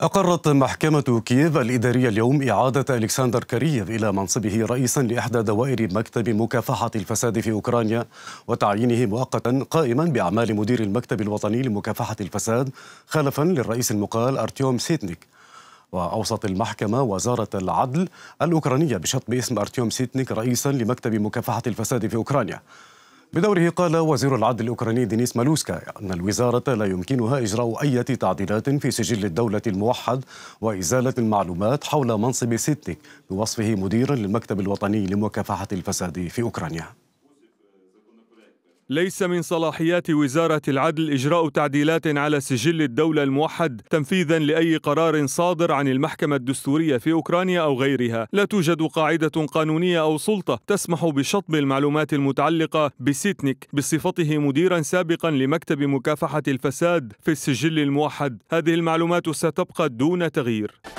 أقرت محكمة كييف الإدارية اليوم إعادة ألكسندر كرييف إلى منصبه رئيسا لإحدى دوائر مكتب مكافحة الفساد في أوكرانيا وتعيينه مؤقتا قائما بأعمال مدير المكتب الوطني لمكافحة الفساد خلفا للرئيس المقال أرتيوم سيتنيك وأوصت المحكمة وزارة العدل الأوكرانية بشطب اسم أرتيوم سيتنيك رئيسا لمكتب مكافحة الفساد في أوكرانيا بدوره قال وزير العدل الأوكراني دينيس مالوسكا أن الوزارة لا يمكنها إجراء أي تعديلات في سجل الدولة الموحد وإزالة المعلومات حول منصب سيتنيك بوصفه مديرا للمكتب الوطني لمكافحة الفساد في أوكرانيا ليس من صلاحيات وزارة العدل إجراء تعديلات على سجل الدولة الموحد تنفيذا لأي قرار صادر عن المحكمة الدستورية في أوكرانيا أو غيرها لا توجد قاعدة قانونية أو سلطة تسمح بشطب المعلومات المتعلقة بسيتنيك بصفته مديرا سابقا لمكتب مكافحة الفساد في السجل الموحد هذه المعلومات ستبقى دون تغيير